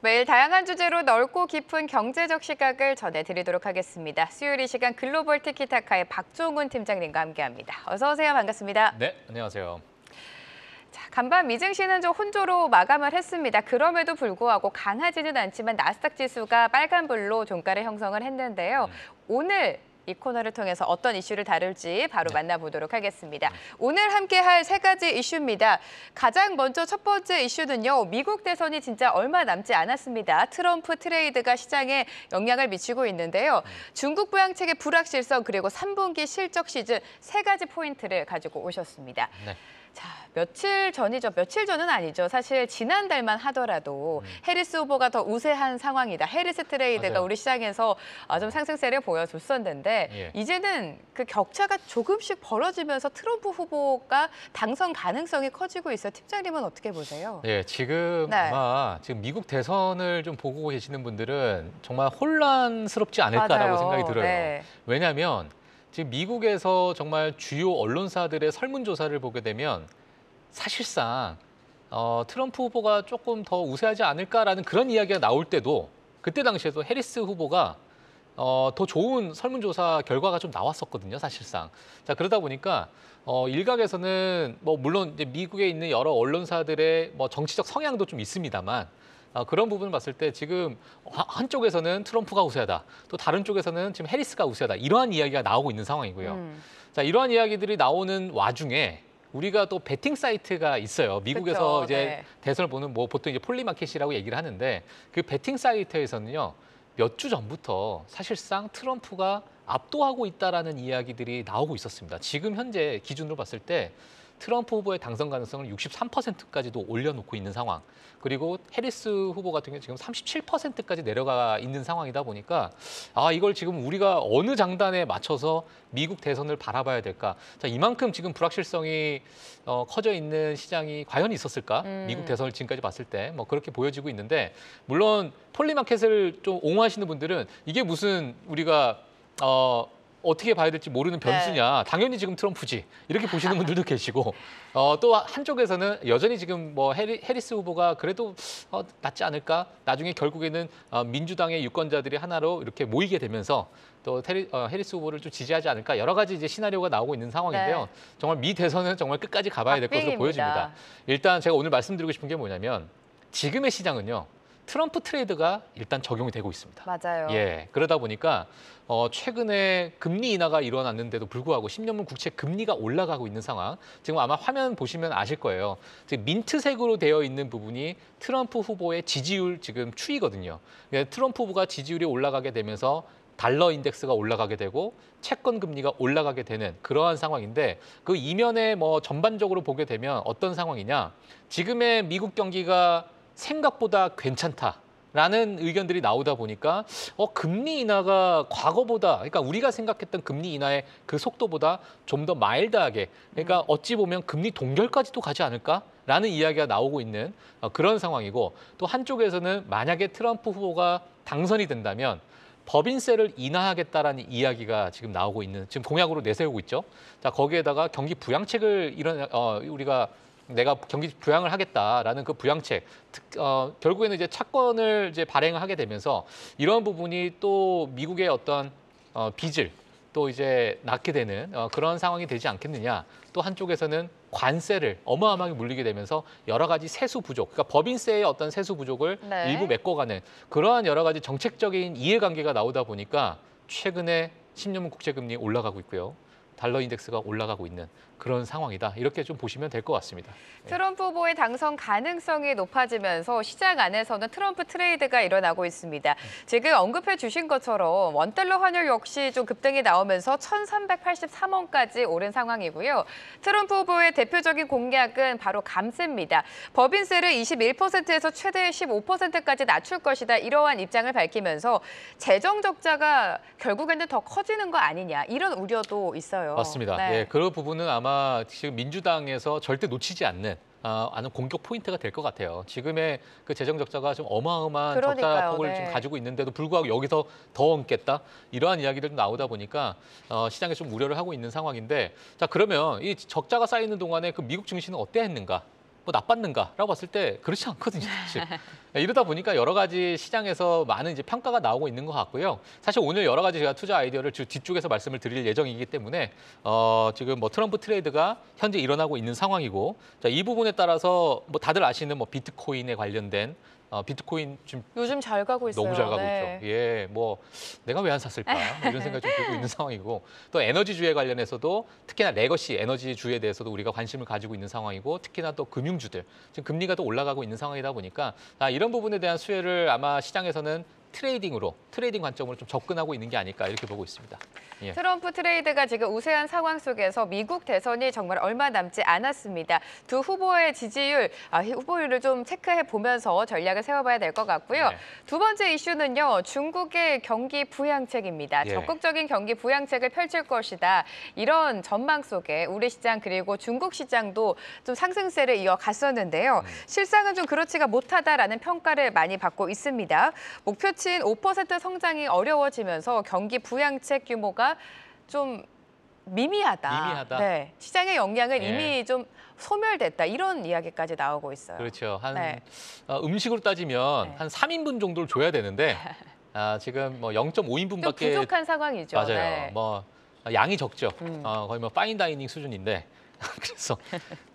매일 다양한 주제로 넓고 깊은 경제적 시각을 전해드리도록 하겠습니다. 수요일 이 시간 글로벌 티키타카의 박종훈 팀장님과 함께합니다. 어서 오세요. 반갑습니다. 네, 안녕하세요. 자, 간밤 미증시는 좀 혼조로 마감을 했습니다. 그럼에도 불구하고 강하지는 않지만 나스닥 지수가 빨간불로 종가를 형성을 했는데요. 음. 오늘 이 코너를 통해서 어떤 이슈를 다룰지 바로 네. 만나보도록 하겠습니다. 네. 오늘 함께할 세 가지 이슈입니다. 가장 먼저 첫 번째 이슈는요. 미국 대선이 진짜 얼마 남지 않았습니다. 트럼프 트레이드가 시장에 영향을 미치고 있는데요. 네. 중국 부양책의 불확실성 그리고 3분기 실적 시즌 세 가지 포인트를 가지고 오셨습니다. 네. 자, 며칠 전이죠. 며칠 전은 아니죠. 사실 지난달만 하더라도 음. 해리스 후보가 더 우세한 상황이다. 해리스 트레이드가 맞아요. 우리 시장에서 아, 좀 상승세를 보여줬었는데 예. 이제는 그 격차가 조금씩 벌어지면서 트럼프 후보가 당선 가능성이 커지고 있어. 팀장님은 어떻게 보세요? 예, 지금 네. 아마 지금 미국 대선을 좀 보고 계시는 분들은 정말 혼란스럽지 않을까라고 맞아요. 생각이 들어요. 네. 왜냐하면 지금 미국에서 정말 주요 언론사들의 설문조사를 보게 되면 사실상 어, 트럼프 후보가 조금 더 우세하지 않을까라는 그런 이야기가 나올 때도 그때 당시에도 해리스 후보가 어, 더 좋은 설문조사 결과가 좀 나왔었거든요, 사실상. 자, 그러다 보니까, 어, 일각에서는, 뭐, 물론 이제 미국에 있는 여러 언론사들의 뭐 정치적 성향도 좀 있습니다만, 아, 그런 부분을 봤을 때 지금 한쪽에서는 트럼프가 우세하다. 또 다른 쪽에서는 지금 해리스가 우세하다. 이러한 이야기가 나오고 있는 상황이고요. 음. 자, 이러한 이야기들이 나오는 와중에 우리가 또 베팅 사이트가 있어요. 미국에서 그쵸, 이제 네. 대선을 보는 뭐 보통 이제 폴리마켓이라고 얘기를 하는데 그 베팅 사이트에서는요. 몇 주 전부터 사실상 트럼프가 압도하고 있다라는 이야기들이 나오고 있었습니다. 지금 현재 기준으로 봤을 때 트럼프 후보의 당선 가능성을 63%까지도 올려놓고 있는 상황. 그리고 해리스 후보 같은 경우 는 지금 37%까지 내려가 있는 상황이다 보니까 아 이걸 지금 우리가 어느 장단에 맞춰서 미국 대선을 바라봐야 될까? 자 이만큼 지금 불확실성이 어, 커져 있는 시장이 과연 있었을까? 음. 미국 대선을 지금까지 봤을 때 뭐 그렇게 보여지고 있는데 물론 폴리마켓을 좀 옹호하시는 분들은 이게 무슨 우리가 어 어떻게 봐야 될지 모르는 네. 변수냐. 당연히 지금 트럼프지. 이렇게 보시는 분들도 계시고 어, 또 한쪽에서는 여전히 지금 뭐 해리, 해리스 후보가 그래도 어, 낫지 않을까. 나중에 결국에는 어, 민주당의 유권자들이 하나로 이렇게 모이게 되면서 또 테리, 어, 해리스 후보를 좀 지지하지 않을까 여러 가지 이제 시나리오가 나오고 있는 상황인데요. 네. 정말 미 대선은 정말 끝까지 가봐야 될 것으로 보여집니다. 일단 제가 오늘 말씀드리고 싶은 게 뭐냐면 지금의 시장은요. 트럼프 트레이드가 일단 적용이 되고 있습니다. 맞아요. 예, 그러다 보니까 어, 최근에 금리 인하가 일어났는데도 불구하고 10년물 국채 금리가 올라가고 있는 상황. 지금 아마 화면 보시면 아실 거예요. 지금 민트색으로 되어 있는 부분이 트럼프 후보의 지지율 지금 추이거든요. 예, 트럼프 후보가 지지율이 올라가게 되면서 달러 인덱스가 올라가게 되고 채권 금리가 올라가게 되는 그러한 상황인데 그 이면에 뭐 전반적으로 보게 되면 어떤 상황이냐 지금의 미국 경기가 생각보다 괜찮다. 라는 의견들이 나오다 보니까 어 금리 인하가 과거보다 그러니까 우리가 생각했던 금리 인하의 그 속도보다 좀 더 마일드하게 그러니까 음. 어찌 보면 금리 동결까지도 가지 않을까라는 이야기가 나오고 있는 어, 그런 상황이고 또 한쪽에서는 만약에 트럼프 후보가 당선이 된다면 법인세를 인하하겠다라는 이야기가 지금 나오고 있는 지금 공약으로 내세우고 있죠. 자 거기에다가 경기 부양책을 이런 어 우리가 내가 경기 부양을 하겠다라는 그 부양책 어, 결국에는 이제 차권을 이제 발행을 하게 되면서 이런 부분이 또 미국의 어떤 어, 빚을 또 이제 낳게 되는 어, 그런 상황이 되지 않겠느냐. 또 한쪽에서는 관세를 어마어마하게 물리게 되면서 여러 가지 세수 부족, 그러니까 법인세의 어떤 세수 부족을 네. 일부 메꿔가는 그러한 여러 가지 정책적인 이해관계가 나오다 보니까 최근에 10년 국채금리 올라가고 있고요. 달러 인덱스가 올라가고 있는 그런 상황이다. 이렇게 좀 보시면 될 것 같습니다. 예. 트럼프 후보의 당선 가능성이 높아지면서 시장 안에서는 트럼프 트레이드가 일어나고 있습니다. 지금 언급해 주신 것처럼 원달러 환율 역시 좀 급등이 나오면서 1,383원까지 오른 상황이고요. 트럼프 후보의 대표적인 공약은 바로 감세입니다. 법인세를 21%에서 최대 15%까지 낮출 것이다. 이러한 입장을 밝히면서 재정 적자가 결국에는 더 커지는 거 아니냐. 이런 우려도 있어요. 맞습니다. 네. 예, 그 부분은 아마 아마 지금 민주당에서 절대 놓치지 않는 아, 는 공격 포인트가 될 것 같아요. 지금의 그 재정 적자가 좀 어마어마한 적자 폭을 네. 좀 가지고 있는데도 불구하고 여기서 더 얹겠다 이러한 이야기들 나오다 보니까 어, 시장에 좀 우려를 하고 있는 상황인데 자 그러면 이 적자가 쌓이는 동안에 그 미국 증시는 어때 했는가? 뭐 나빴는가라고 봤을 때 그렇지 않거든요. 사실. 이러다 보니까 여러 가지 시장에서 많은 이제 평가가 나오고 있는 것 같고요. 사실 오늘 여러 가지 제가 투자 아이디어를 뒤쪽에서 말씀을 드릴 예정이기 때문에 어, 지금 뭐 트럼프 트레이드가 현재 일어나고 있는 상황이고 자, 이 부분에 따라서 뭐 다들 아시는 뭐 비트코인에 관련된 어, 비트코인 지금 요즘 잘 가고 있어요. 너무 잘 가고 네. 있죠. 예, 뭐 내가 왜 안 샀을까 뭐 이런 생각이 좀 들고 있는 상황이고 또 에너지주에 관련해서도 특히나 레거시 에너지주에 대해서도 우리가 관심을 가지고 있는 상황이고 특히나 또 금융주들 지금 금리가 또 올라가고 있는 상황이다 보니까 아, 이런 부분에 대한 수혜를 아마 시장에서는 트레이딩으로 트레이딩 관점으로 좀 접근하고 있는 게 아닐까 이렇게 보고 있습니다. 예. 트럼프 트레이드가 지금 우세한 상황 속에서 미국 대선이 정말 얼마 남지 않았습니다. 두 후보의 지지율, 아, 후보율을 좀 체크해 보면서 전략을 세워봐야 될 것 같고요. 네. 두 번째 이슈는요, 중국의 경기 부양책입니다. 예. 적극적인 경기 부양책을 펼칠 것이다. 이런 전망 속에 우리 시장 그리고 중국 시장도 좀 상승세를 이어갔었는데요. 음. 실상은 좀 그렇지가 못하다라는 평가를 많이 받고 있습니다. 목표치 대신 5% 성장이 어려워지면서 경기 부양책 규모가 좀 미미하다. 미미하다. 네, 시장의 영향은 네. 이미 좀 소멸됐다. 이런 이야기까지 나오고 있어요. 그렇죠. 한 네. 어, 음식으로 따지면 네. 한 3인분 정도를 줘야 되는데 아, 지금 뭐 0.5인분밖에 부족한 상황이죠. 맞아요. 네. 뭐 양이 적죠. 음. 어, 거의 뭐 파인 다이닝 수준인데 그래서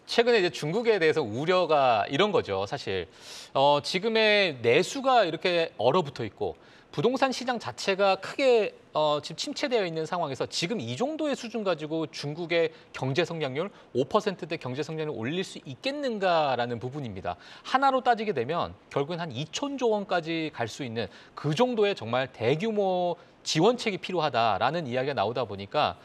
최근에 이제 중국에 대해서 우려가 이런 거죠, 사실. 어, 지금의 내수가 이렇게 얼어붙어 있고 부동산 시장 자체가 크게 어, 지금 침체되어 있는 상황에서 지금 이 정도의 수준 가지고 중국의 경제 성장률 5%대 경제 성장률 올릴 수 있겠는가라는 부분입니다. 하나로 따지게 되면 결국엔 한 2천조 원까지 갈 수 있는 그 정도의 정말 대규모 지원책이 필요하다라는 이야기가 나오다 보니까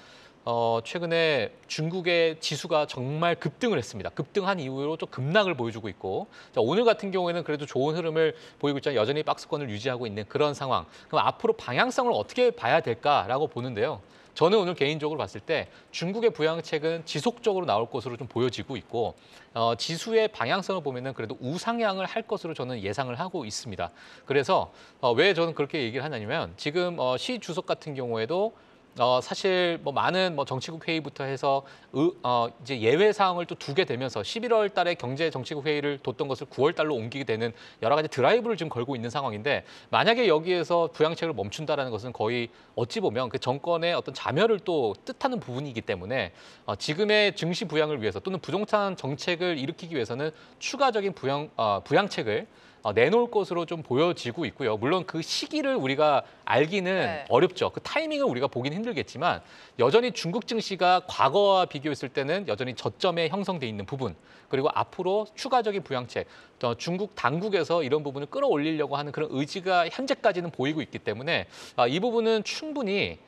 어, 최근에 중국의 지수가 정말 급등을 했습니다. 급등한 이후로 좀 급락을 보여주고 있고 자, 오늘 같은 경우에는 그래도 좋은 흐름을 보이고 있지만 여전히 박스권을 유지하고 있는 그런 상황. 그럼 앞으로 방향성을 어떻게 봐야 될까라고 보는데요. 저는 오늘 개인적으로 봤을 때 중국의 부양책은 지속적으로 나올 것으로 좀 보여지고 있고 어, 지수의 방향성을 보면은 그래도 우상향을 할 것으로 저는 예상을 하고 있습니다. 그래서 어, 왜 저는 그렇게 얘기를 하냐면 지금 어, 시 주석 같은 경우에도 어, 사실 뭐 많은 뭐 정치국 회의부터 해서 의, 어, 이제 예외 사항을 또 두게 되면서 11월 달에 경제 정치국 회의를 뒀던 것을 9월 달로 옮기게 되는 여러 가지 드라이브를 지금 걸고 있는 상황인데 만약에 여기에서 부양책을 멈춘다는 것은 거의 어찌 보면 그 정권의 어떤 자멸을 또 뜻하는 부분이기 때문에 어, 지금의 증시 부양을 위해서 또는 부동산 정책을 일으키기 위해서는 추가적인 부양 어, 부양책을 어, 내놓을 것으로 좀 보여지고 있고요. 물론 그 시기를 우리가 알기는 네. 어렵죠. 그 타이밍을 우리가 보긴 힘들겠지만 여전히 중국 증시가 과거와 비교했을 때는 여전히 저점에 형성돼 있는 부분 그리고 앞으로 추가적인 부양책 또 중국 당국에서 이런 부분을 끌어올리려고 하는 그런 의지가 현재까지는 보이고 있기 때문에 아, 이 부분은 충분히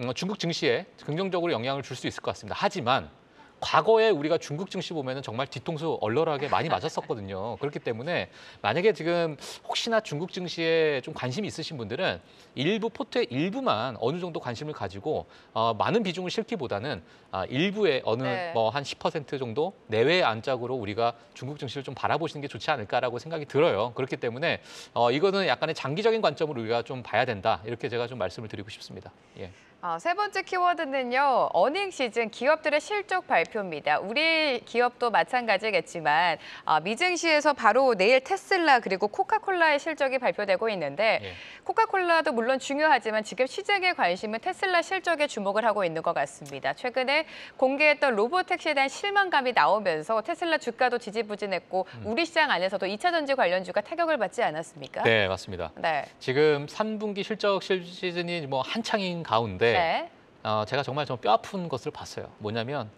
음, 중국 증시에 긍정적으로 영향을 줄 수 있을 것 같습니다. 하지만 과거에 우리가 중국 증시 보면 정말 뒤통수 얼얼하게 많이 맞았었거든요. 그렇기 때문에 만약에 지금 혹시나 중국 증시에 좀 관심이 있으신 분들은 일부 포트의 일부만 어느 정도 관심을 가지고 어, 많은 비중을 실기보다는 아, 일부의 어느 네. 뭐한 10% 정도 내외 안짝으로 우리가 중국 증시를 좀 바라보시는 게 좋지 않을까라고 생각이 들어요. 그렇기 때문에 어, 이거는 약간의 장기적인 관점으로 우리가 좀 봐야 된다. 이렇게 제가 좀 말씀을 드리고 싶습니다. 예. 아, 세 번째 키워드는요. 어닝 시즌 기업들의 실적 발표입니다. 우리 기업도 마찬가지겠지만 아, 미증시에서 바로 내일 테슬라 그리고 코카콜라의 실적이 발표되고 있는데 네. 코카콜라도 물론 중요하지만 지금 시장의 관심은 테슬라 실적에 주목을 하고 있는 것 같습니다. 최근에 공개했던 로보택시에 대한 실망감이 나오면서 테슬라 주가도 지지부진했고 음. 우리 시장 안에서도 2차 전지 관련주가 타격을 받지 않았습니까? 네, 맞습니다. 네. 지금 3분기 실적 시즌이 뭐 한창인 가운데 봤는데 네. 네. 어, 제가 정말 좀 뼈아픈 것을 봤어요. 뭐냐면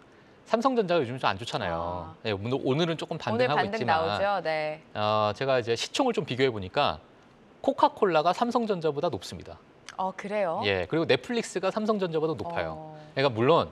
삼성전자가 요즘 좀안 좋잖아요. 아. 네, 뭐 오늘은 조금 반등하고 오늘 반등 있지만 나오죠? 네. 어, 제가 이제 시총을 좀 비교해 보니까 코카콜라가 삼성전자보다 높습니다. 어, 그래요? 예, 그리고 넷플릭스가 삼성전자보다 높아요. 어. 그러니까 물론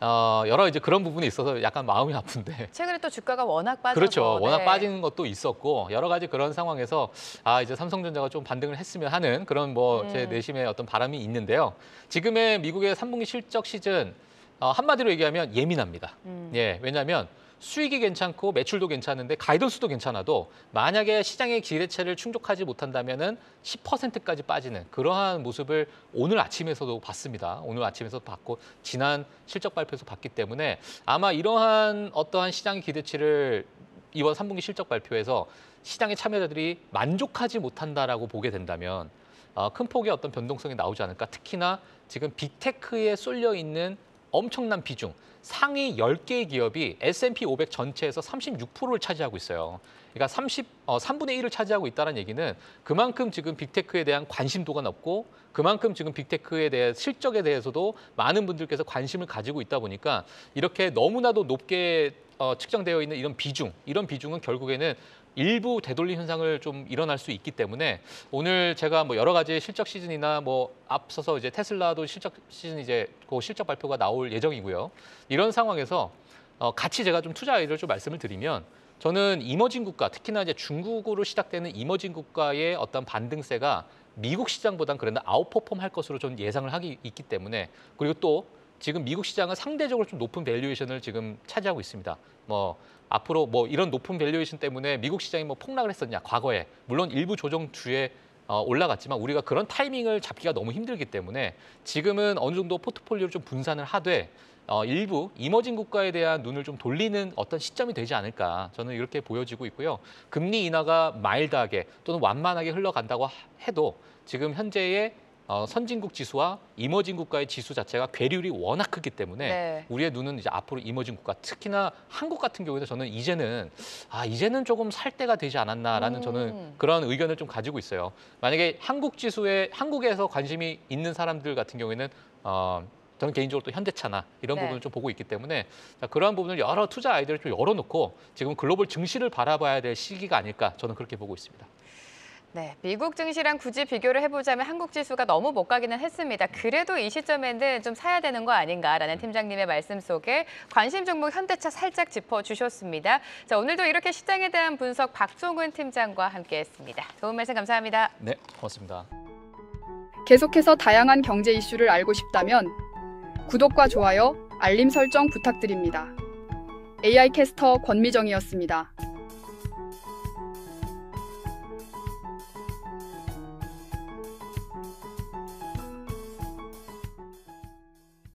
어, 여러 이제 그런 부분이 있어서 약간 마음이 아픈데. 최근에 또 주가가 워낙 빠져 그렇죠. 네. 워낙 네. 빠는 것도 있었고 여러 가지 그런 상황에서 아 이제 삼성전자가 좀 반등을 했으면 하는 그런 뭐제 음. 내심의 어떤 바람이 있는데요. 지금의 미국의 3분기 실적 시즌 어, 한마디로 얘기하면 예민합니다. 음. 예, 왜냐하면 수익이 괜찮고 매출도 괜찮은데 가이던스도 괜찮아도 만약에 시장의 기대치를 충족하지 못한다면 은 10%까지 빠지는 그러한 모습을 오늘 아침에서도 봤습니다. 오늘 아침에서도 봤고 지난 실적 발표에서 봤기 때문에 아마 이러한 어떠한 시장 기대치를 이번 3분기 실적 발표에서 시장의 참여자들이 만족하지 못한다라고 보게 된다면 어, 큰 폭의 어떤 변동성이 나오지 않을까. 특히나 지금 빅테크에 쏠려 있는 엄청난 비중, 상위 10개의 기업이 S&P 500 전체에서 36%를 차지하고 있어요. 그러니까 30, 어, 3분의 1을 차지하고 있다는 얘기는 그만큼 지금 빅테크에 대한 관심도가 높고 그만큼 지금 빅테크에 대한 실적에 대해서도 많은 분들께서 관심을 가지고 있다 보니까 이렇게 너무나도 높게 어, 측정되어 있는 이런 비중, 이런 비중은 결국에는 일부 되돌림 현상을 좀 일어날 수 있기 때문에 오늘 제가 뭐 여러 가지 실적 시즌이나 뭐 앞서서 이제 테슬라도 실적 시즌 이제 그 실적 발표가 나올 예정이고요. 이런 상황에서 어 같이 제가 좀 투자 아이디어를 좀 말씀을 드리면 저는 이머징 국가, 특히나 이제 중국으로 시작되는 이머징 국가의 어떤 반등세가 미국 시장보다는 그래도 아웃퍼폼 할 것으로 저는 예상을 하기 있기 때문에 그리고 또 지금 미국 시장은 상대적으로 좀 높은 밸류에이션을 지금 차지하고 있습니다. 뭐 앞으로 뭐 이런 높은 밸류에이션 때문에 미국 시장이 뭐 폭락을 했었냐 과거에 물론 일부 조정 주에 어, 올라갔지만 우리가 그런 타이밍을 잡기가 너무 힘들기 때문에 지금은 어느 정도 포트폴리오를 좀 분산을 하되 어, 일부 이머징 국가에 대한 눈을 좀 돌리는 어떤 시점이 되지 않을까 저는 이렇게 보여지고 있고요. 금리 인하가 마일드하게 또는 완만하게 흘러간다고 해도 지금 현재의 어, 선진국 지수와 이머진국가의 지수 자체가 괴률이 워낙 크기 때문에 네. 우리의 눈은 이제 앞으로 이머진국가 특히나 한국 같은 경우에도 저는 이제는 아 이제는 조금 살 때가 되지 않았나라는 음. 저는 그런 의견을 좀 가지고 있어요. 만약에 한국 지수에 한국에서 관심이 있는 사람들 같은 경우에는 어, 저는 개인적으로 또 현대차나 이런 네. 부분을 좀 보고 있기 때문에 자, 그러한 부분을 여러 투자 아이디어를좀 열어놓고 지금 글로벌 증시를 바라봐야 될 시기가 아닐까 저는 그렇게 보고 있습니다. 네, 미국 증시랑 굳이 비교를 해보자면 한국 지수가 너무 못 가기는 했습니다. 그래도 이 시점에는 좀 사야 되는 거 아닌가라는 팀장님의 말씀 속에 관심 종목 현대차 살짝 짚어주셨습니다. 자, 오늘도 이렇게 시장에 대한 분석 박종훈 팀장과 함께했습니다. 도움 말씀 감사합니다. 네, 고맙습니다. 계속해서 다양한 경제 이슈를 알고 싶다면 구독과 좋아요, 알림 설정 부탁드립니다. AI 캐스터 권미정이었습니다.